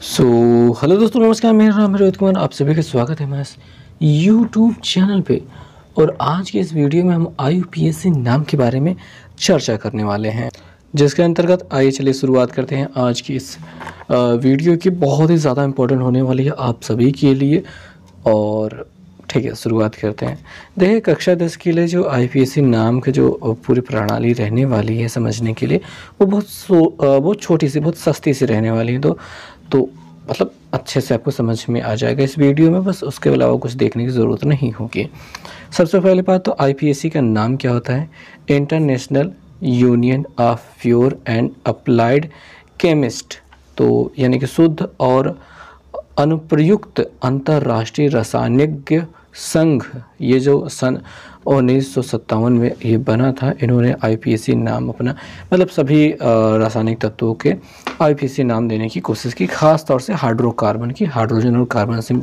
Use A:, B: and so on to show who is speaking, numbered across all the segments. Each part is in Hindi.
A: सो so, हेलो दोस्तों नमस्कार मेरा नाम रोहित कुमार आप सभी का स्वागत है हमारे यूट्यूब चैनल पे और आज के इस वीडियो में हम आई नाम के बारे में चर्चा करने वाले हैं जिसके अंतर्गत आइए चलिए शुरुआत करते हैं आज की इस वीडियो की बहुत ही ज़्यादा इम्पोर्टेंट होने वाली है आप सभी के लिए और ठीक है शुरुआत करते हैं देखिए कक्षा दस के लिए जो आईपीएससी नाम के जो पूरी प्रणाली रहने वाली है समझने के लिए वो बहुत बहुत छोटी सी बहुत सस्ती सी रहने वाली है तो तो मतलब अच्छे से आपको समझ में आ जाएगा इस वीडियो में बस उसके अलावा कुछ देखने की ज़रूरत नहीं होगी सबसे पहले बात तो आई का नाम क्या होता है International Union of Pure and Applied chemist तो यानी कि शुद्ध और अनुप्रयुक्त अंतर्राष्ट्रीय रासायनिक संघ ये जो सन उन्नीस में ये बना था इन्होंने आईपीएसी नाम अपना मतलब सभी रासायनिक तत्वों के आईपीएसी नाम देने की कोशिश की खास तौर से हाइड्रोकार्बन की हाइड्रोजन और कार्बन से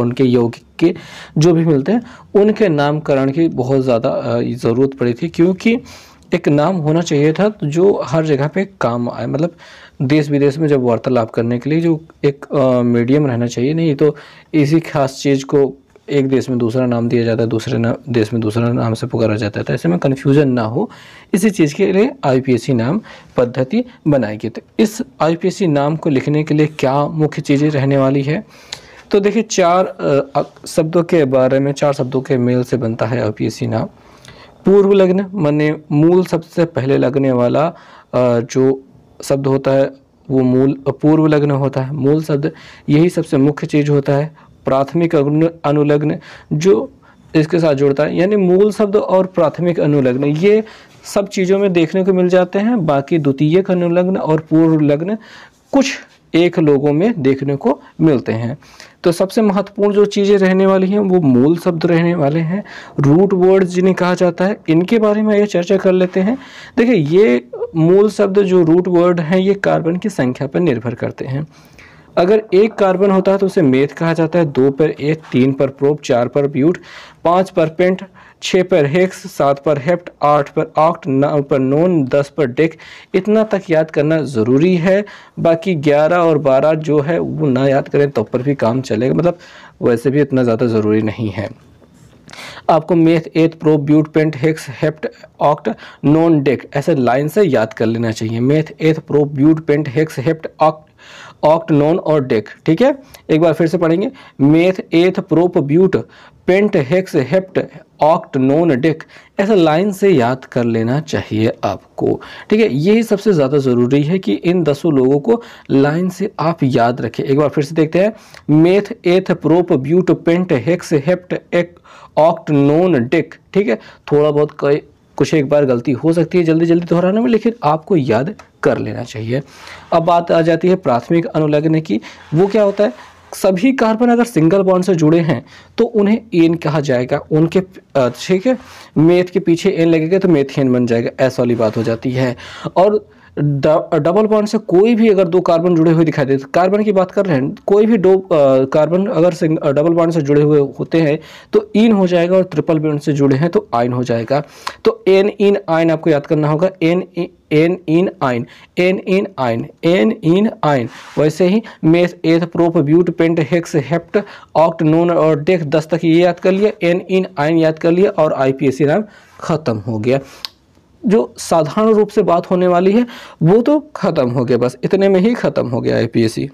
A: उनके यौगिक के जो भी मिलते हैं उनके नामकरण की बहुत ज़्यादा ज़रूरत पड़ी थी क्योंकि एक नाम होना चाहिए था जो हर जगह पे काम आए मतलब देश विदेश में जब वार्तालाप करने के लिए जो एक मीडियम रहना चाहिए नहीं तो इसी खास चीज़ को एक देश में दूसरा नाम दिया जाता है दूसरे नाम देश में दूसरा नाम से पुकारा जाता है तो ऐसे में कन्फ्यूज़न ना हो इसी चीज़ के लिए आईपीएससी नाम पद्धति बनाई गई तो इस आईपीएससी नाम को लिखने के लिए क्या मुख्य चीज़ें रहने वाली है तो देखिए चार शब्दों के बारे में चार शब्दों के मेल से बनता है आई नाम पूर्व लग्न माने मूल सबसे पहले लगने वाला जो शब्द होता है वो मूल पूर्व लग्न होता है मूल शब्द यही सबसे मुख्य चीज़ होता है प्राथमिक अनुलग्न जो इसके साथ जुड़ता है यानी मूल शब्द और प्राथमिक अनुलग्न ये सब चीज़ों में देखने को मिल जाते हैं बाकी द्वितीयक अनुलग्न और पूर्व लग्न कुछ एक लोगों में देखने को मिलते हैं तो सबसे महत्वपूर्ण जो चीज़ें रहने वाली हैं वो मूल शब्द रहने वाले हैं रूट वर्ड जिन्हें कहा जाता है इनके बारे में ये चर्चा कर लेते हैं देखिए ये मूल शब्द जो रूट वर्ड हैं ये कार्बन की संख्या पर निर्भर करते हैं अगर एक कार्बन होता है तो उसे मेथ कहा जाता है दो पर एक तीन पर प्रोप चार पर ब्यूट पाँच पर पेंट छः पर हेक्स सात पर हेप्ट आठ पर ऑक्ट नौ पर नोन दस पर डेक इतना तक याद करना ज़रूरी है बाकी ग्यारह और बारह जो है वो ना याद करें तो पर भी काम चलेगा मतलब वैसे भी इतना ज़्यादा ज़रूरी नहीं है आपको meth eth pro but pent hex hept oct non dec ऐसे लाइन से याद कर लेना चाहिए meth eth pro but pent hex hept oct oct non और डेक ठीक है एक बार फिर से पढ़ेंगे meth eth prop but pent hex hept oct non dec ऐसा लाइन से याद कर लेना चाहिए आपको ठीक है यही सबसे ज़्यादा ज़रूरी है कि इन दसों लोगों को लाइन से आप याद रखें एक बार फिर से देखते हैं meth eth prop but pent hex hept एक ऑक्ट नोन डेक ठीक है थोड़ा बहुत कई कुछ एक बार गलती हो सकती है जल्दी जल्दी दोहराने में लेकिन आपको याद कर लेना चाहिए अब बात आ जाती है प्राथमिक अनुलग्न की वो क्या होता है सभी कार्बन अगर सिंगल बॉन्ड से जुड़े हैं तो उन्हें एन कहा जाएगा उनके ठीक है मेथ के पीछे एन लगेगा तो मेथियन बन जाएगा ऐसा वाली बात हो जाती है और डबल बॉन्ड से कोई भी अगर दो कार्बन जुड़े हुए दिखाई देते कार्बन की बात कर रहे हैं कोई भी दो कार्बन अगर डबल बॉन्ड से जुड़े हुए होते हैं तो इन हो जाएगा और ट्रिपल बॉन्ड से जुड़े हैं तो आइन हो जाएगा तो एन इन आइन आपको याद करना होगा एन एन इन आइन एन इन आइन एन इन आइन वैसे ही meth eth prop but pent hex hept oct non और डेक दस तक ये याद कर लिया एन इन आइन याद कर लिया और आई नाम खत्म हो गया जो साधारण रूप से बात होने वाली है वो तो ख़त्म हो गया बस इतने में ही ख़त्म हो गया आईपीएसी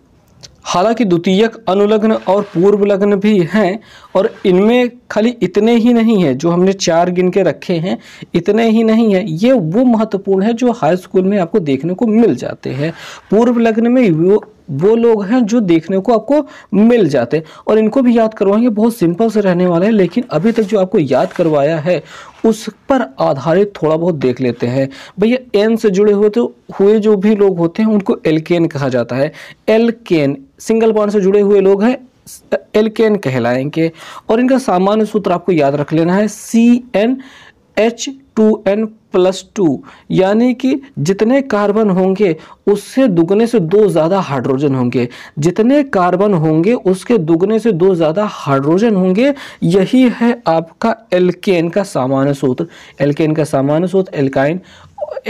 A: हालांकि द्वितीयक अनुलग्न और पूर्व लग्न भी हैं और इनमें खाली इतने ही नहीं है जो हमने चार गिन के रखे हैं इतने ही नहीं है ये वो महत्वपूर्ण है जो हाई स्कूल में आपको देखने को मिल जाते हैं पूर्व लग्न में वो वो लोग हैं जो देखने को आपको मिल जाते हैं और इनको भी याद करवाएंगे बहुत सिंपल से रहने वाला है लेकिन अभी तक जो आपको याद करवाया है उस पर आधारित थोड़ा बहुत देख लेते हैं भैया एन से जुड़े हुए तो हुए जो भी लोग होते हैं उनको एलकेन कहा जाता है एलकेन सिंगल बॉन्ड से जुड़े हुए लोग हैं एलकेन कहलाएंगे और इनका सामान्य सूत्र आपको याद रख लेना है C N H two N plus two यानी कि जितने कार्बन होंगे उससे दुगने से दो ज़्यादा हाइड्रोजन होंगे जितने कार्बन होंगे उसके दुगने से दो ज़्यादा हाइड्रोजन होंगे यही है आपका एल्केन का सामान्य सूत्र एल्केन का सामान्य सूत्र एल्काइन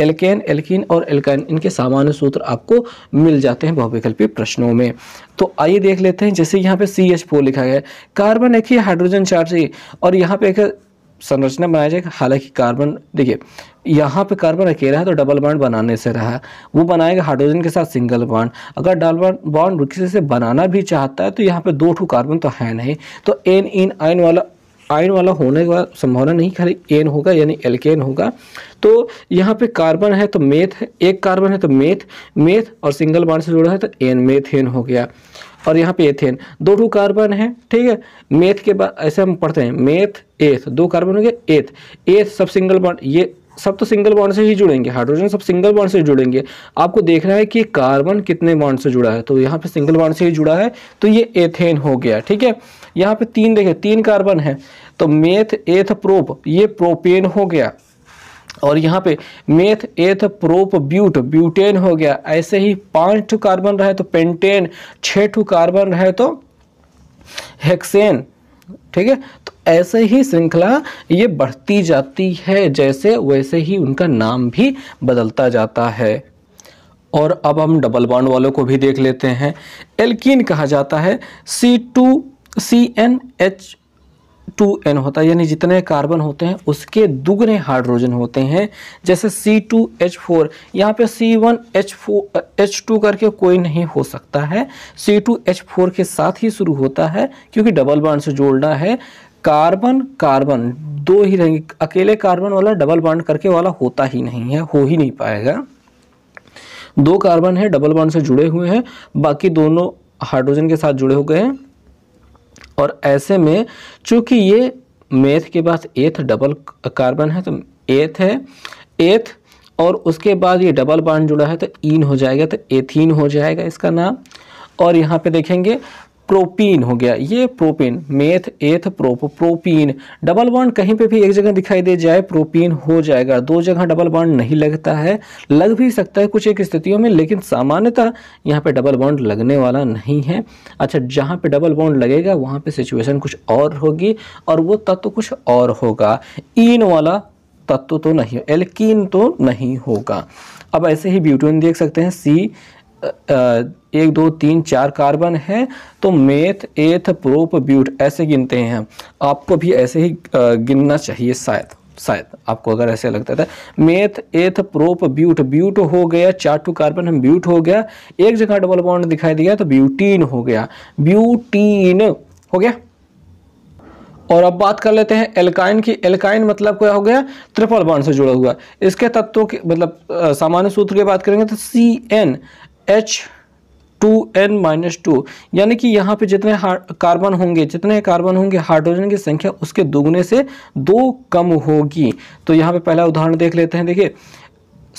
A: एल्केन एल्किन और एल्काइन इनके सामान्य सूत्र आपको मिल जाते हैं बहुविकल्पी प्रश्नों में तो आइए देख लेते हैं जैसे यहाँ पे सी एच फोर लिखा गया है कार्बन एक ही हाइड्रोजन चार्ज और यहाँ पे एक संरचना बनाया जाएगा हालांकि कार्बन देखिए यहाँ पे कार्बन अकेला है तो डबल बॉन्ड बनाने से रहा वो बनाएगा हाइड्रोजन के साथ सिंगल बॉन्ड अगर डबल बॉन्ड किसी से बनाना भी चाहता है तो यहाँ पे दो ठू कार्बन तो है नहीं तो एन इन आयन वाला आयन वाला होने का संभावना नहीं खाली एन होगा यानी एल्केन होगा तो यहाँ पे कार्बन है तो मेथ है एक कार्बन है तो मेथ मेथ और सिंगल बॉन्ड से जुड़ा है तो एन मेथेन हो गया और यहाँ पे एथेन दो टू कार्बन है ठीक है मेथ के बाद ऐसे हम पढ़ते हैं मेथ एथ दो कार्बन हो गया एथ एथ सब सिंगल बॉन्ड ये सब तो सिंगल बॉन्ड से ही जुड़ेंगे हाइड्रोजन सब सिंगल बॉन्ड से जुड़ेंगे आपको देखना है कि कार्बन कितने बॉन्ड से जुड़ा है तो यहाँ पे सिंगल बॉन्ड से ही जुड़ा है तो ये एथेन हो गया ठीक है यहाँ पे तीन देखिए तीन कार्बन है तो मेथ एथ प्रोप ये प्रोपेन हो गया और यहाँ पे मेथ एथ प्रोप ब्यूट ब्यूटेन हो गया ऐसे ही पाँच ठू कार्बन रहे तो पेंटेन छः ठू कार्बन रहे तो हेक्सेन ठीक है तो ऐसे ही श्रृंखला ये बढ़ती जाती है जैसे वैसे ही उनका नाम भी बदलता जाता है और अब हम डबल बॉन्ड वालों को भी देख लेते हैं एल्किन कहा जाता है C two C N H two N होता है यानी जितने कार्बन होते हैं उसके दुगने हाइड्रोजन होते हैं जैसे सी टू एच फोर यहाँ पर C one H four H two करके कोई नहीं हो सकता है सी टू एच फोर के साथ ही शुरू होता है क्योंकि डबल बॉन्ड से जोड़ना है कार्बन कार्बन दो ही रहेंगे अकेले कार्बन वाला डबल बॉन्ड करके वाला होता ही नहीं है हो ही नहीं पाएगा दो कार्बन है डबल बॉन्ड से जुड़े हुए हैं बाकी दोनों हाइड्रोजन के साथ जुड़े हो गए हैं और ऐसे में चूंकि ये मेथ के बाद एथ डबल कार्बन है तो एथ है एथ और उसके बाद ये डबल बॉन्ड जुड़ा है तो इन हो जाएगा तो एथीन हो जाएगा इसका नाम और यहाँ पे देखेंगे प्रोपीन हो गया ये propene meth eth prop propene double bond कहीं पे भी एक जगह दिखाई दे जाए प्रोपीन हो जाएगा दो जगह डबल बॉन्ड नहीं लगता है लग भी सकता है कुछ एक स्थितियों में लेकिन सामान्यतः यहाँ पे डबल बॉन्ड लगने वाला नहीं है अच्छा जहाँ पे डबल बॉन्ड लगेगा वहाँ पे सिचुएशन कुछ और होगी और वो तत्व तो कुछ और होगा इन वाला तत्व तो तो नहीं एल्किन तो नहीं होगा अब ऐसे ही ब्यूटोन देख सकते हैं सी एक दो तीन चार कार्बन है तो मेथ एथ प्रोप ब्यूट ऐसे गिनते हैं आपको भी ऐसे ही गिनना चाहिए शायद शायद आपको अगर ऐसे लगता था मेथ एथ प्रोप ब्यूट ब्यूट हो गया चार टू कार्बन हम ब्यूट हो गया एक जगह डबल बॉन्ड दिखाई दिया तो ब्यूटीन हो गया ब्यूटीन हो गया और अब बात कर लेते हैं एल्काइन की एल्काइन मतलब क्या हो गया ट्रिपल बॉन्ड से जुड़ा हुआ इसके तत्वों के मतलब सामान्य सूत्र की बात करेंगे तो C N H two N minus two यानी कि यहाँ पे जितने कार्बन होंगे जितने कार्बन होंगे हाइड्रोजन की संख्या उसके दोगुने से दो कम होगी तो यहाँ पे पहला उदाहरण देख लेते हैं देखिए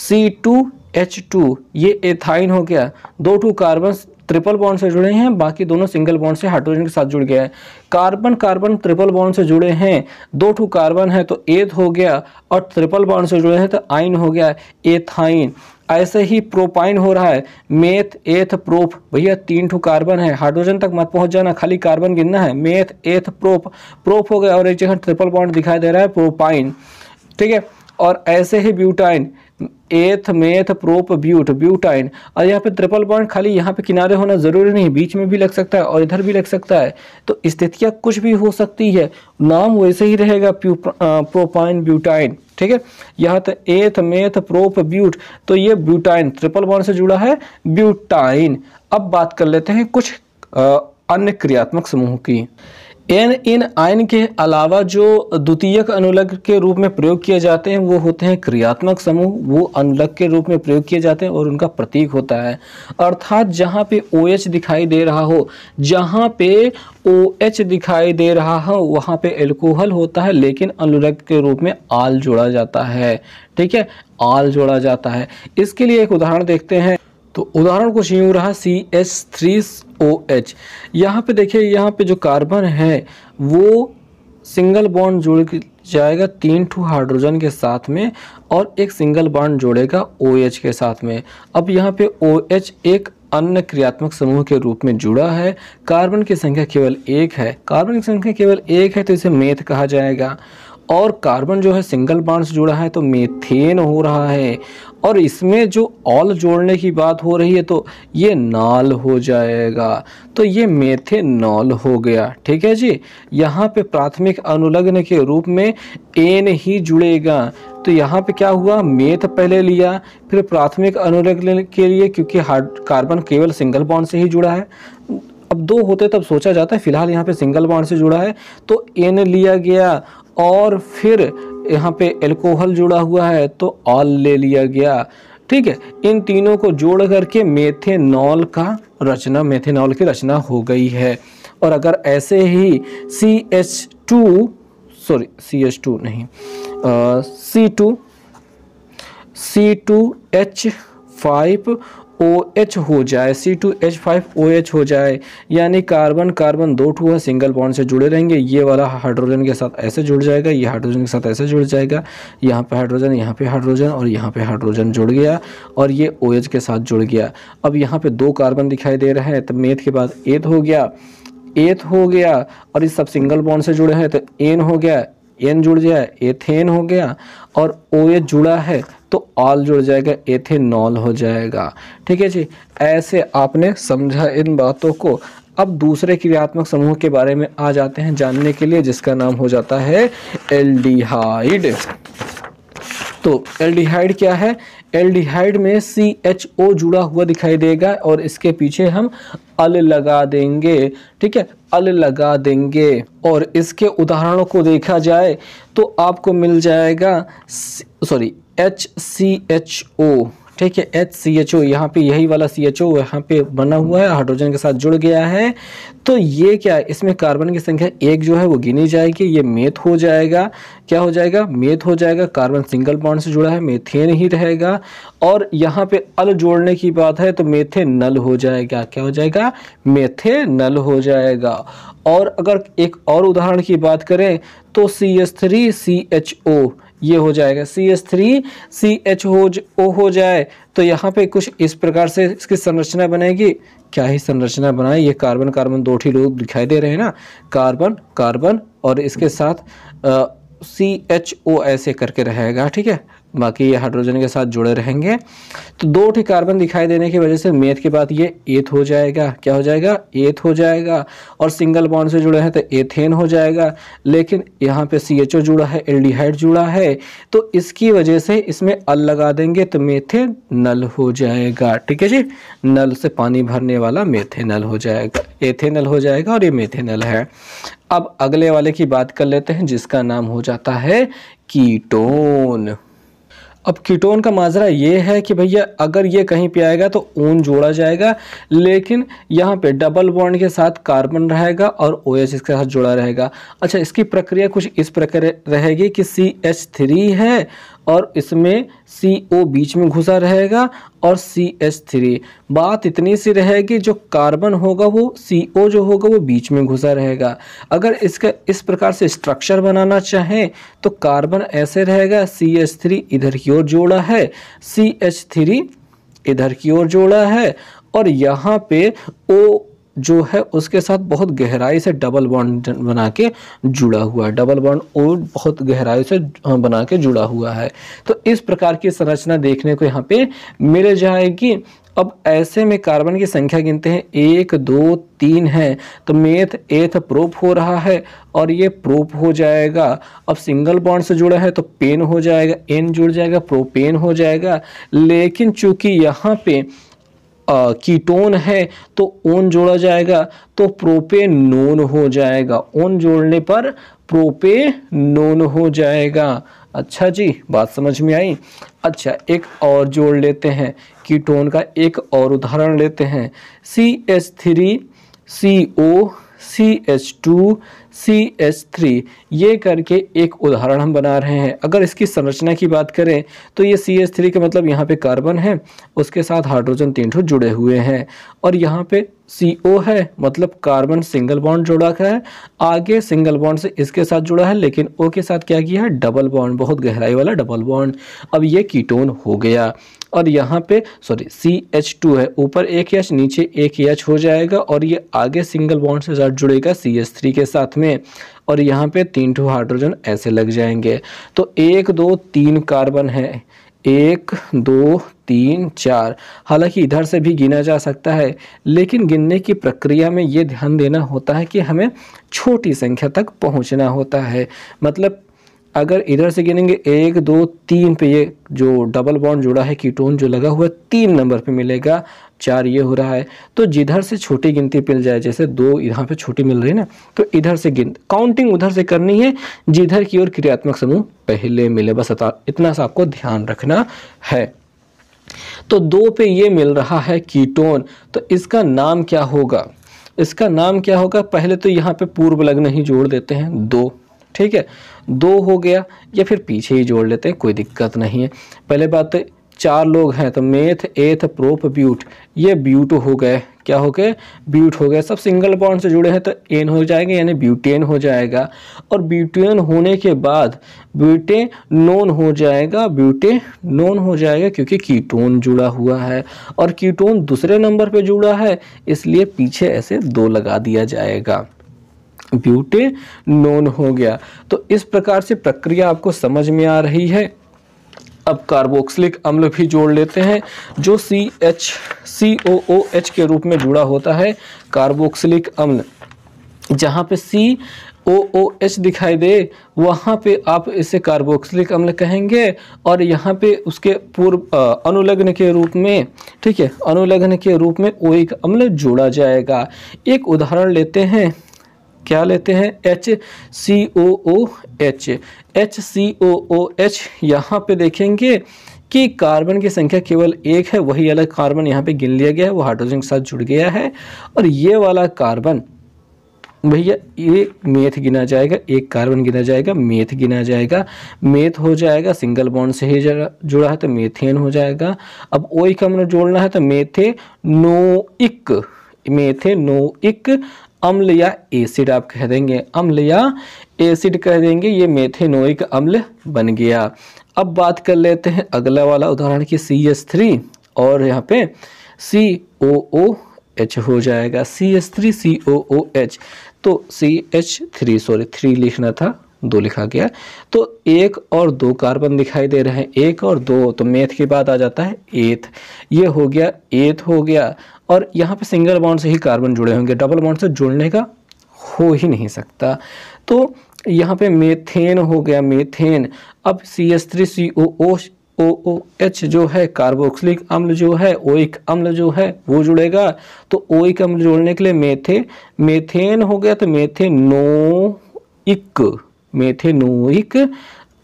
A: सी टू एच टू ये एथाइन हो गया दो टू कार्बन ट्रिपल बॉन्ड से जुड़े हैं बाकी दोनों सिंगल बॉन्ड से हाइड्रोजन के साथ जुड़ गया है कार्बन कार्बन ट्रिपल बॉन्ड से जुड़े हैं दो टू कार्बन है तो एथ हो गया और ट्रिपल बॉन्ड से जुड़े हैं तो आइन हो गया एथाइन ऐसे ही प्रोपाइन हो रहा है मेथ एथ प्रोफ भैया तीन ठू कार्बन है हाइड्रोजन तक मत पहुंच जाना खाली कार्बन गिनना है मेथ एथ प्रोफ प्रोफ हो गया और एक जगह ट्रिपल बॉन्ड दिखाई दे रहा है प्रोपाइन ठीक है और ऐसे ही butyne eth meth prop but butyne और यहाँ पे ट्रिपल बॉन्ड खाली यहाँ पे किनारे होना ज़रूरी नहीं बीच में भी लग सकता है और इधर भी लग सकता है तो स्थितियाँ कुछ भी हो सकती है नाम वैसे ही रहेगा प्रोपाइन ब्यूटाइन ठीक है यहाँ तक तो एथ मेथ प्रोप ब्यूट तो ये ब्यूटाइन ट्रिपल बॉन्ड से जुड़ा है ब्यूटाइन अब बात कर लेते हैं कुछ अन्य क्रियात्मक समूह की एन इन आयन के अलावा जो द्वितीयक अनुलग के रूप में प्रयोग किए जाते हैं वो होते हैं क्रियात्मक समूह वो अनुलग के रूप में प्रयोग किए जाते हैं और उनका प्रतीक होता है अर्थात जहाँ पे ओ OH दिखाई दे रहा हो जहाँ पे ओ OH दिखाई दे रहा हो वहाँ पे एल्कोहल होता है लेकिन अनुलग के रूप में आल जोड़ा जाता है ठीक है आल जोड़ा जाता है इसके लिए एक उदाहरण देखते हैं तो उदाहरण कुछ यूँ रहा C S three O H यहाँ पर देखिए यहाँ पे जो कार्बन है वो सिंगल बॉन्ड जुड़ जाएगा तीन टू हाइड्रोजन के साथ में और एक सिंगल बॉन्ड जोड़ेगा ओ OH के साथ में अब यहाँ पे ओ OH एक अन्य क्रियात्मक समूह के रूप में जुड़ा है कार्बन की संख्या केवल एक है कार्बन की संख्या केवल एक है तो इसे मेथ कहा जाएगा और कार्बन जो है सिंगल बाड से जुड़ा है तो मीथेन हो रहा है और इसमें जो ऑल जोड़ने की बात हो रही है तो ये नाल हो जाएगा तो ये मेथेनॉल हो गया ठीक है जी यहाँ पे प्राथमिक अनुलग्न के रूप में एन ही जुड़ेगा तो यहाँ पे क्या हुआ मेथ पहले लिया फिर प्राथमिक अनुलग्न के लिए क्योंकि कार्बन केवल सिंगल बॉन्ड से ही जुड़ा है अब दो होते तब सोचा जाता है फिलहाल यहाँ पे सिंगल बॉन्ड से जुड़ा है तो एन लिया गया और फिर यहाँ पे एल्कोहल जुड़ा हुआ है तो ऑल ले लिया गया ठीक है इन तीनों को जोड़ करके मेथेनॉल का रचना मेथेनॉल की रचना हो गई है और अगर ऐसे ही C H two sorry C H two नहीं C two C two H five O H हो जाए C two H five O H हो जाए यानी कार्बन कार्बन दो टू है सिंगल बॉन्ड से जुड़े रहेंगे ये वाला हाइड्रोजन के साथ ऐसे जुड़ जाएगा ये हाइड्रोजन के साथ ऐसे जुड़ जाएगा यहाँ पे हाइड्रोजन यहाँ पे हाइड्रोजन और यहाँ पे हाइड्रोजन जुड़ गया और ये ओ OH के साथ जुड़ गया अब यहाँ पे दो कार्बन दिखाई दे रहे हैं तो मेथ के बाद एथ हो गया एथ हो गया और ये सब सिंगल बॉन्ड से जुड़े हैं तो एन हो गया एन जुड़ गया एथेन हो गया और ओ OH जुड़ा है तो ऑल जुड़ जाएगा एथेनॉल हो जाएगा ठीक है जी ऐसे आपने समझा इन बातों को अब दूसरे क्रियात्मक समूह के बारे में आ जाते हैं जानने के लिए जिसका नाम हो जाता है एल्डिहाइड तो एल्डिहाइड क्या है एल्डिहाइड में सी एच ओ जुड़ा हुआ दिखाई देगा और इसके पीछे हम अल लगा देंगे ठीक है अल लगा देंगे और इसके उदाहरणों को देखा जाए तो आपको मिल जाएगा sorry H C H O ठीक है एच सी एच ओ यहाँ पे यही वाला सी एच ओ यहाँ पे बना हुआ है हाइड्रोजन के साथ जुड़ गया है तो ये क्या है इसमें कार्बन की संख्या एक जो है वो गिनी जाएगी ये मेथ हो जाएगा क्या हो जाएगा मेथ हो जाएगा कार्बन सिंगल बॉन्ड से जुड़ा है मेथेन ही रहेगा और यहाँ पे अल जोड़ने की बात है तो मेथे नल हो जाएगा क्या हो जाएगा मेथे नल हो जाएगा और अगर एक और उदाहरण की बात करें तो C S three C H O ये हो जाएगा C S three C H हो ओ हो जाए तो यहाँ पे कुछ इस प्रकार से इसकी संरचना बनेगी क्या ही संरचना बनाए ये कार्बन कार्बन दो ठी लोग दिखाई दे रहे हैं ना कार्बन कार्बन और इसके साथ सी एच ओ ऐसे करके रहेगा ठीक है बाकी ये हाइड्रोजन के साथ जुड़े रहेंगे तो दो ठे कार्बन दिखाई देने की वजह से मेथ के बाद ये एथ हो जाएगा क्या हो जाएगा एथ हो जाएगा और सिंगल बॉन्ड से जुड़े हैं तो एथेन हो जाएगा लेकिन यहाँ पे सी एच ओ जुड़ा है एल्डिहाइड जुड़ा है तो इसकी वजह से इसमें अल लगा देंगे तो मेथे नल हो जाएगा ठीक है जी नल से पानी भरने वाला मेथेनल हो जाएगा एथेनल हो जाएगा और ये मेथेनल है अब अगले वाले की बात कर लेते हैं जिसका नाम हो जाता है कीटोन अब कीटोन का माजरा ये है कि भैया अगर ये कहीं पे आएगा तो ऊन जोड़ा जाएगा लेकिन यहाँ पे डबल बॉन्ड के साथ कार्बन रहेगा और ओ OH इसके साथ जुड़ा रहेगा अच्छा इसकी प्रक्रिया कुछ इस प्रकार रहेगी कि सी एच थ्री है और इसमें सी ओ बीच में घुसा रहेगा और सी एच थ्री बात इतनी सी रहेगी जो कार्बन होगा वो सी ओ जो होगा वो बीच में घुसा रहेगा अगर इसका इस प्रकार से स्ट्रक्चर बनाना चाहें तो कार्बन ऐसे रहेगा सी एच थ्री इधर की ओर जोड़ा है सी एच थ्री इधर की ओर जोड़ा है और यहाँ पे ओ जो है उसके साथ बहुत गहराई से डबल बॉन्ड बना के जुड़ा हुआ है डबल बॉन्ड ओ बहुत गहराई से हाँ, बना के जुड़ा हुआ है तो इस प्रकार की संरचना देखने को यहाँ पे मिल जाएगी अब ऐसे में कार्बन की संख्या गिनते हैं एक दो तीन है तो मेथ एथ प्रोप हो रहा है और ये प्रोप हो जाएगा अब सिंगल बॉन्ड से जुड़ा है तो पेन हो जाएगा एन जुड़ जाएगा प्रोपेन हो जाएगा लेकिन चूंकि यहाँ पे कीटोन है तो ओन जोड़ा जाएगा तो प्रोपे नोन हो जाएगा ओन जोड़ने पर प्रोपे नोन हो जाएगा अच्छा जी बात समझ में आई अच्छा एक और जोड़ लेते हैं कीटोन का एक और उदाहरण लेते हैं C S three C O C H two C S three ये करके एक उदाहरण हम बना रहे हैं अगर इसकी संरचना की बात करें तो ये सी एस थ्री का मतलब यहाँ पे कार्बन है उसके साथ हाइड्रोजन तीन ठो जुड़े हुए हैं और यहाँ पे सी ओ है मतलब कार्बन सिंगल बॉन्ड जुड़ा का है आगे सिंगल बॉन्ड से इसके साथ जुड़ा है लेकिन ओ के साथ क्या किया है डबल बॉन्ड बहुत गहराई वाला डबल बॉन्ड अब ये कीटोन हो गया और यहाँ पे सॉरी सी एच टू है ऊपर एक एच नीचे एक एच हो जाएगा और ये आगे सिंगल बॉन्ड से साथ जुड़ेगा सी एच थ्री के साथ में और यहाँ पे तीन टू हाइड्रोजन ऐसे लग जाएंगे तो एक दो तीन कार्बन है एक दो तीन चार हालांकि इधर से भी गिना जा सकता है लेकिन गिनने की प्रक्रिया में ये ध्यान देना होता है कि हमें छोटी संख्या तक पहुंचना होता है मतलब अगर इधर से गिनेंगे एक दो तीन पे ये जो डबल बॉन्ड जुड़ा है कीटोन जो लगा हुआ है तीन नंबर पे मिलेगा चार ये हो रहा है तो जिधर से छोटी गिनती मिल जाए जैसे दो यहाँ पे छोटी मिल रही है ना तो इधर से गिन काउंटिंग उधर से करनी है जिधर की ओर क्रियात्मक समूह पहले मिले बस इतना सा आपको ध्यान रखना है तो दो पे ये मिल रहा है कीटोन तो इसका नाम क्या होगा इसका नाम क्या होगा पहले तो यहाँ पे पूर्व लग्न ही जोड़ देते हैं दो ठीक है दो हो गया या फिर पीछे ही जोड़ लेते हैं कोई दिक्कत नहीं है पहले बात तो चार लोग हैं तो मेथ एथ प्रोप ब्यूट ये ब्यूट हो गए क्या हो गए ब्यूट हो गए सब सिंगल बॉन्ड से जुड़े हैं तो एन हो जाएंगे यानी ब्यूटेन हो जाएगा और ब्यूटेन होने के बाद ब्यूटे नोन हो जाएगा ब्यूटे नोन हो जाएगा क्योंकि कीटोन जुड़ा हुआ है और कीटोन दूसरे नंबर पे जुड़ा है इसलिए पीछे ऐसे दो लगा दिया जाएगा ब्यूटे नोन हो गया तो इस प्रकार से प्रक्रिया आपको समझ में आ रही है अब कार्बोक्सिलिक अम्ल भी जोड़ लेते हैं जो सी H C O O H के रूप में जुड़ा होता है कार्बोक्सिलिक अम्ल जहाँ पे सी ओ ओ एच दिखाई दे वहाँ पे आप इसे कार्बोक्सिलिक अम्ल कहेंगे और यहाँ पे उसके पूर्व अनुलग्न के रूप में ठीक है अनुलग्न के रूप में एक अम्ल जोड़ा जाएगा एक उदाहरण लेते हैं क्या लेते हैं H C O O H H C O O H यहाँ पर देखेंगे कि कार्बन की संख्या केवल एक है वही अलग कार्बन यहाँ पे गिन लिया गया है वो हाइड्रोजन के साथ जुड़ गया है और ये वाला कार्बन भैया ये मेथ गिना जाएगा एक कार्बन गिना जाएगा मेथ गिना जाएगा मेथ हो जाएगा सिंगल बॉन्ड से ही जुड़ा है तो मेथेन हो जाएगा अब ओ e का हमने जोड़ना है तो मेथे नो इक मेथे नो इक अम्ल या एसिड आप कह देंगे अम्ल या एसिड कह देंगे ये मेथेनोइक अम्ल बन गया अब बात कर लेते हैं अगला वाला उदाहरण की सी एस थ्री और यहाँ पे सी ओ ओ एच हो जाएगा C S three C O O H तो C H three sorry three लिखना था दो लिखा गया तो एक और दो कार्बन दिखाई दे रहे हैं एक और दो तो मेथ के बाद आ जाता है एथ ये हो गया एथ हो गया और यहाँ पे सिंगल बॉन्ड से ही कार्बन जुड़े होंगे डबल बाउंड से जुड़ने का हो ही नहीं सकता तो यहाँ पे मेथेन हो गया मेथेन अब C S three C O O O O H जो है कार्बोक्सिलिक अम्ल जो है ओइक अम्ल जो है वो जुड़ेगा तो ओइक अम्ल जोड़ने के लिए मेथे मेथेन हो गया तो मेथेनोइक मेथेनोइक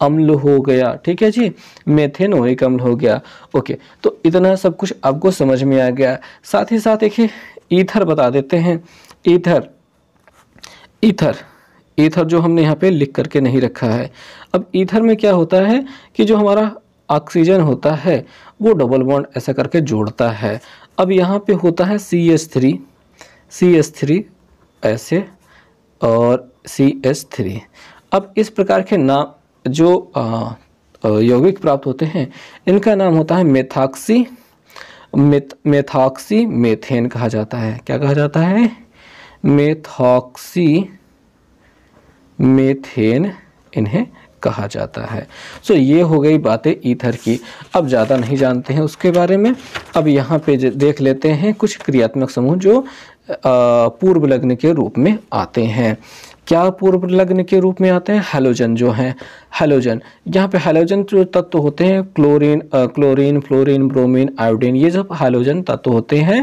A: अम्ल हो गया ठीक है जी मेथेनोइक अम्ल हो गया ओके तो इतना सब कुछ आपको समझ में आ गया साथ ही साथ देखिए ईथर बता देते हैं ईथर ईथर ईथर जो हमने यहाँ पे लिख करके नहीं रखा है अब ईथर में क्या होता है कि जो हमारा ऑक्सीजन होता है वो डबल बॉन्ड ऐसा करके जोड़ता है अब यहाँ पे होता है C S three C S three ऐसे और सी एस थ्री अब इस प्रकार के नाम जो यौगिक प्राप्त होते हैं इनका नाम होता है मेथाक्सी मेथाक्सी मेथेन कहा जाता है क्या कहा जाता है मेथॉक्सी मेथेन इन्हें कहा जाता है सो so, ये हो गई बातें ईथर की अब ज़्यादा नहीं जानते हैं उसके बारे में अब यहाँ पे देख लेते हैं कुछ क्रियात्मक समूह जो पूर्व लग्न के रूप में आते हैं क्या पूर्व लग्न के रूप में आते हैं हेलोजन जो हैं हेलोजन यहाँ पे हेलोजन जो तत्व तो होते हैं chlorine chlorine fluorine bromine iodine ये सब हेलोजन तत्व तो होते हैं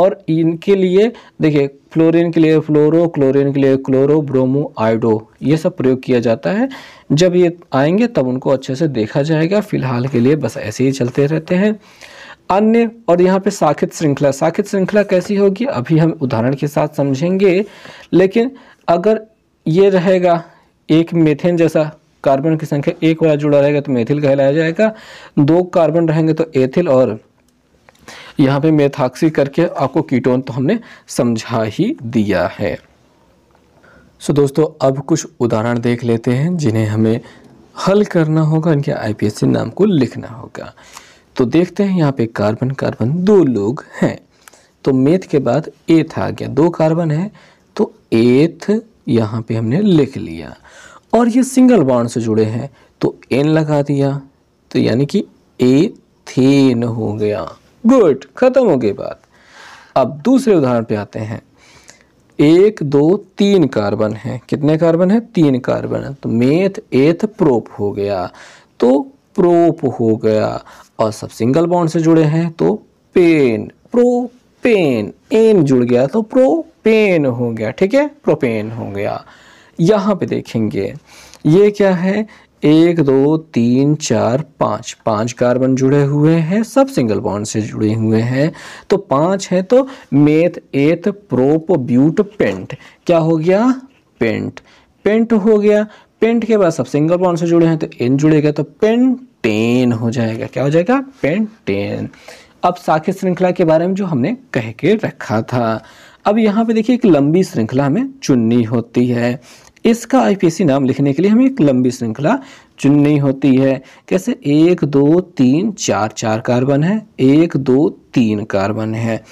A: और इनके लिए देखिए फ्लोरीन के लिए फ्लोरो क्लोरीन के लिए क्लोरो ब्रोमो आयोडो ये सब प्रयोग किया जाता है जब ये आएंगे तब उनको अच्छे से देखा जाएगा फिलहाल के लिए बस ऐसे ही चलते रहते हैं अन्य और यहाँ पे साखित श्रृंखला साखित श्रृंखला कैसी होगी अभी हम उदाहरण के साथ समझेंगे लेकिन अगर ये रहेगा एक मेथेन जैसा कार्बन की संख्या एक वाला जुड़ा रहेगा तो मेथिल कहलाया जाएगा दो कार्बन रहेंगे तो एथिल और यहाँ पे मेथाक्सी करके आपको कीटोन तो हमने समझा ही दिया है सो दोस्तों अब कुछ उदाहरण देख लेते हैं जिन्हें हमें हल करना होगा इनके आईपीएससी नाम को लिखना होगा तो देखते हैं यहाँ पे कार्बन कार्बन दो लोग हैं तो मेथ के बाद एथ आ गया दो कार्बन है तो एथ यहाँ पे हमने लिख लिया और ये सिंगल बॉन्ड से जुड़े हैं तो एन लगा दिया तो यानी कि ए थेन हो गया गुड खत्म हो गई बात अब दूसरे उदाहरण पे आते हैं एक दो तीन कार्बन है कितने कार्बन है तीन कार्बन है तो मेथ एथ प्रोप हो गया तो प्रोप हो गया और सब सिंगल बॉन्ड से जुड़े हैं तो पेन प्रोप पेन एन जुड़ गया तो प्रोपेन हो गया ठीक है प्रोपेन हो गया यहाँ पे देखेंगे ये क्या है एक दो तीन चार पाँच पाँच कार्बन जुड़े हुए हैं सब सिंगल बॉन्ड से जुड़े हुए हैं तो पाँच है तो meth eth prop but paint क्या हो गया पेंट पेंट हो गया पेंट के बाद सब सिंगल बॉन्ड से जुड़े हैं तो एन जुड़ेगा तो पेंटेन हो जाएगा क्या हो जाएगा पेंटेन अब शाख्य श्रृंखला के बारे में जो हमने कह के रखा था अब यहाँ पे देखिए एक लंबी श्रृंखला हमें चुननी होती है इसका आईपीसी नाम लिखने के लिए हमें एक लंबी श्रृंखला चुननी होती है कैसे एक दो तीन चार चार कार्बन है एक दो तीन कार्बन है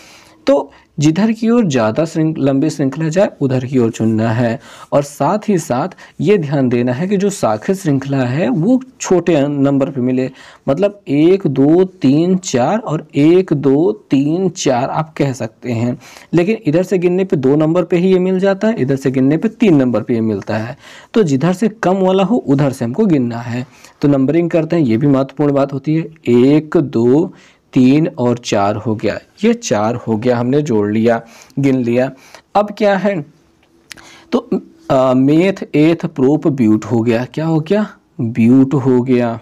A: तो जिधर की ओर ज़्यादा श्रृंख, लंबी श्रृंखला जाए उधर की ओर चुनना है और साथ ही साथ ये ध्यान देना है कि जो शाखित श्रृंखला है वो छोटे नंबर पे मिले मतलब एक दो तीन चार और एक दो तीन चार आप कह सकते हैं लेकिन इधर से गिनने पे दो नंबर पे ही ये मिल जाता है इधर से गिनने पे तीन नंबर पे ये मिलता है तो जिधर से कम वाला हो उधर से हमको गिनना है तो नंबरिंग करते हैं ये भी महत्वपूर्ण बात होती है एक दो तीन और चार हो गया ये चार हो गया हमने जोड़ लिया गिन लिया अब क्या है तो मेथ एथ प्रोप ब्यूट हो गया क्या हो गया ब्यूट हो गया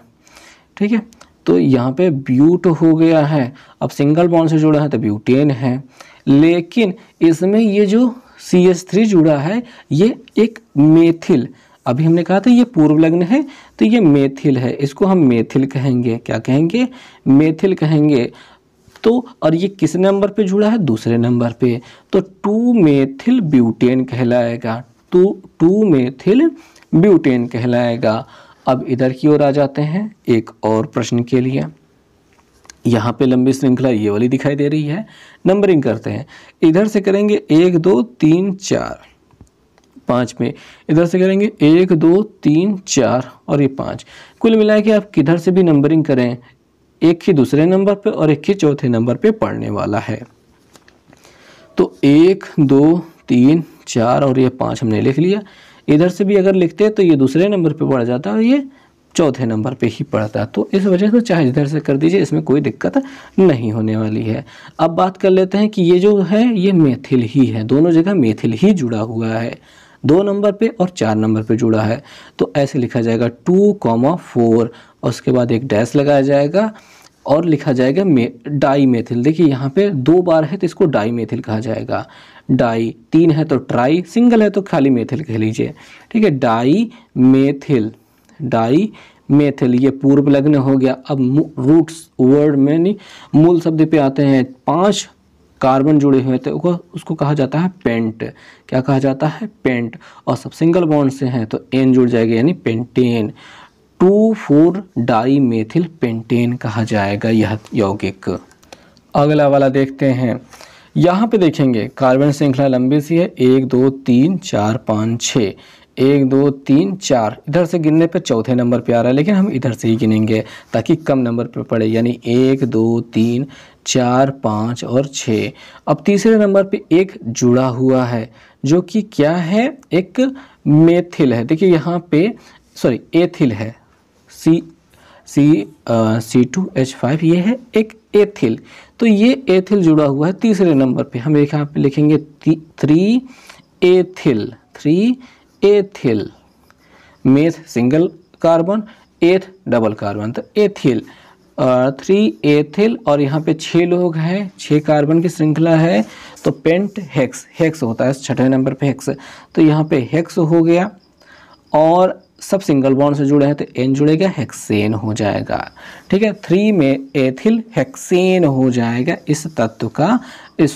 A: ठीक है तो यहाँ पे ब्यूट हो गया है अब सिंगल बॉन्ड से जुड़ा है तो ब्यूटेन है लेकिन इसमें ये जो सी एस थ्री जुड़ा है ये एक मेथिल अभी हमने कहा था ये पूर्व लग्न है तो ये मेथिल है इसको हम मेथिल कहेंगे क्या कहेंगे मेथिल कहेंगे तो और ये किस नंबर पे जुड़ा है दूसरे नंबर पे तो टू मेथिल ब्यूटेन कहलाएगा टू तो टू मेथिल ब्यूटेन कहलाएगा अब इधर की ओर आ जाते हैं एक और प्रश्न के लिए यहाँ पे लंबी श्रृंखला ये वाली दिखाई दे रही है नंबरिंग करते हैं इधर से करेंगे एक दो तीन चार पाँच में इधर से करेंगे एक दो तीन चार और ये पाँच कुल मिला के आप किधर से भी नंबरिंग करें एक ही दूसरे नंबर पे और एक ही चौथे नंबर पे पढ़ने वाला है तो एक दो तीन चार और ये पाँच हमने लिख लिया इधर से भी अगर लिखते हैं तो ये दूसरे नंबर पे पढ़ जाता है और ये चौथे नंबर पे ही पड़ता है तो इस वजह से चाहे इधर से कर दीजिए इसमें कोई दिक्कत नहीं होने वाली है अब बात कर लेते हैं कि ये जो है ये मेथिल ही है दोनों जगह मेथिल ही जुड़ा हुआ है दो नंबर पे और चार नंबर पे जुड़ा है तो ऐसे लिखा जाएगा टू कॉमा फोर उसके बाद एक डैश लगाया जाएगा और लिखा जाएगा मे डाई मेथिल देखिए यहाँ पे दो बार है तो इसको डाई मेथिल कहा जाएगा डाई तीन है तो ट्राई सिंगल है तो खाली मेथिल कह लीजिए ठीक है डाई मेथिल डाई मेथिल ये पूर्व लग्न हो गया अब रूट्स वर्ड में नहीं मूल शब्द पे आते हैं पांच कार्बन जुड़े हुए थे तो उसको कहा जाता है पेंट क्या कहा जाता है पेंट और सब सिंगल बॉन्ड से हैं तो एन जुड़ जाएगा यानी pentane two four di methyl pentane कहा जाएगा यह यौगिक अगला वाला देखते हैं यहाँ पे देखेंगे कार्बन श्रृंखला लंबी सी है एक दो तीन चार पाँच छः एक दो तीन चार इधर से गिनने पे चौथे नंबर पे आ रहा है लेकिन हम इधर से ही गिनेंगे ताकि कम नंबर पे पड़े यानी एक दो तीन चार पाँच और छः अब तीसरे नंबर पे एक जुड़ा हुआ है जो कि क्या है एक मेथिल है देखिए यहाँ पे सॉरी एथिल है C C C two H five ये है एक एथिल तो ये एथिल जुड़ा हुआ है तीसरे नंबर पे हम एक यहाँ पे लिखेंगे three ethyl three ethyl meth single carbon eth double carbon तो एथिल थ्री एथिल और यहाँ पे छः लोग हैं छः कार्बन की श्रृंखला है तो पेंट हेक्स हेक्स होता है छठवें नंबर पे हेक्स तो यहाँ पे हेक्स हो गया और सब सिंगल बॉन्ड से जुड़े हैं तो एन जुड़ेगा हेक्सेन हो जाएगा ठीक है थ्री में एथिल हेक्सेन हो जाएगा इस तत्व का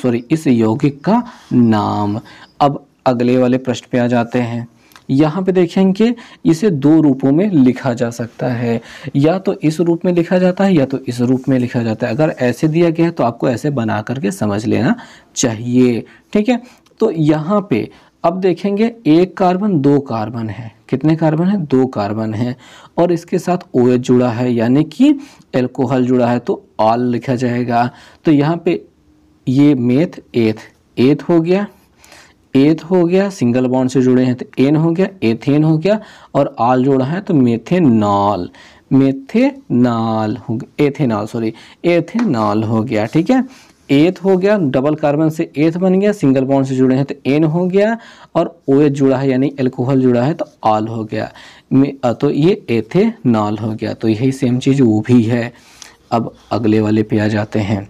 A: सॉरी इस यौगिक का नाम अब अगले वाले प्रश्न पे आ जाते हैं यहाँ पे देखेंगे इसे दो रूपों में लिखा जा सकता है या तो इस रूप में लिखा जाता है या तो इस रूप में लिखा जाता है अगर ऐसे दिया गया है तो आपको ऐसे बना करके समझ लेना चाहिए ठीक है तो यहाँ पे अब देखेंगे एक कार्बन दो कार्बन है कितने कार्बन है दो कार्बन है और इसके साथ ओ जुड़ा है यानी कि एल्कोहल जुड़ा है तो ऑल लिखा जाएगा तो यहाँ पे ये मेथ एथ एथ हो गया एथ हो गया सिंगल बॉन्ड से जुड़े हैं तो एन हो गया एथेन हो गया और आल जोड़ा है तो मेथेनॉल मेथेनॉल हो गया एथेनॉल सॉरी एथेनॉल हो गया ठीक है एथ हो गया डबल कार्बन से एथ बन गया सिंगल बॉन्ड से जुड़े हैं तो एन हो गया और ओ एथ जुड़ा है यानी एल्कोहल जुड़ा है तो आल हो गया तो ये एथेनॉल हो गया तो यही सेम चीज़ वो भी है अब अगले वाले पे आ जाते हैं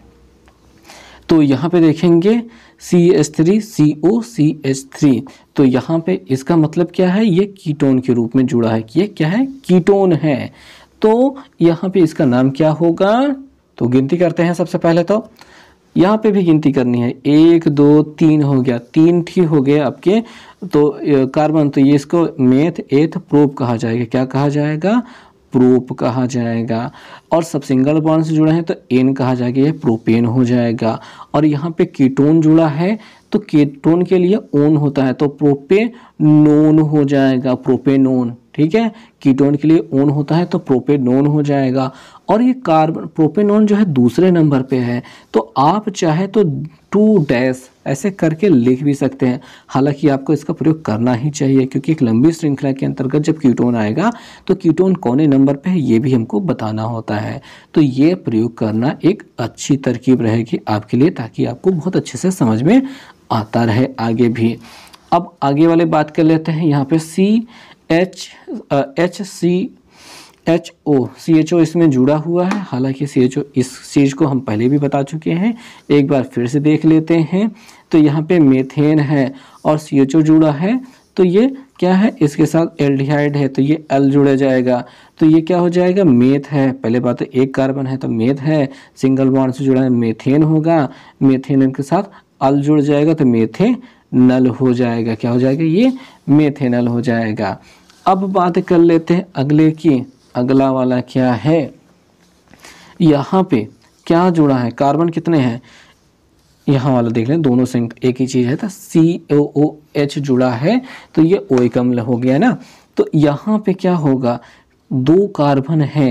A: तो यहाँ पे देखेंगे C S three C O C H three तो यहाँ पे इसका मतलब क्या है ये कीटोन के रूप में जुड़ा है ये क्या है कीटोन है तो यहाँ पे इसका नाम क्या होगा तो गिनती करते हैं सबसे पहले तो यहाँ पे भी गिनती करनी है एक दो तीन हो गया तीन ठीक हो गए आपके तो कार्बन तो ये इसको मेथ एथ प्रोप कहा जाएगा क्या कहा जाएगा प्रोप कहा जाएगा और सब सिंगल बॉन्ड से जुड़े हैं तो एन कहा जाएगा यह प्रोपेन हो जाएगा और यहाँ पे कीटोन जुड़ा है तो कीटोन के लिए ओन होता है तो प्रोपेनोन हो जाएगा प्रोपेनोन ठीक है कीटोन के लिए ओन होता है तो प्रोपेनोन हो जाएगा और ये कार्बन प्रोपेनोन जो है दूसरे नंबर पे है तो आप चाहे तो टू डैश ऐसे करके लिख भी सकते हैं हालांकि आपको इसका प्रयोग करना ही चाहिए क्योंकि एक लंबी श्रृंखला के अंतर्गत जब कीटोन आएगा तो कीटोन कौने नंबर पे है ये भी हमको बताना होता है तो ये प्रयोग करना एक अच्छी तरकीब रहेगी आपके लिए ताकि आपको बहुत अच्छे से समझ में आता रहे आगे भी अब आगे वाले बात कर लेते हैं यहाँ पे C H H C H O C H O इसमें जुड़ा हुआ है हालांकि सी एच ओ इस चीज़ को हम पहले भी बता चुके हैं एक बार फिर से देख लेते हैं तो यहाँ पे मेथेन है और सी एच ओ जुड़ा है तो ये क्या है इसके साथ एल्डिहाइड है तो ये एल जुड़ा जाएगा तो ये क्या हो जाएगा मेथ है पहले बात है तो एक कार्बन है तो मेथ है सिंगल बॉन्ड से जुड़ा है मेथेन होगा मेथेन के साथ अल जुड़ जाएगा तो मेथे नल हो जाएगा क्या हो जाएगा ये मेथेनल हो जाएगा अब बात कर लेते हैं अगले की अगला वाला क्या है यहाँ पे क्या जुड़ा है कार्बन कितने हैं यहाँ वाला देख लें दोनों से एक ही चीज़ है था सी ओ ओ एच जुड़ा है तो ये ओ एक अम्ल हो गया ना तो यहाँ पे क्या होगा दो कार्बन है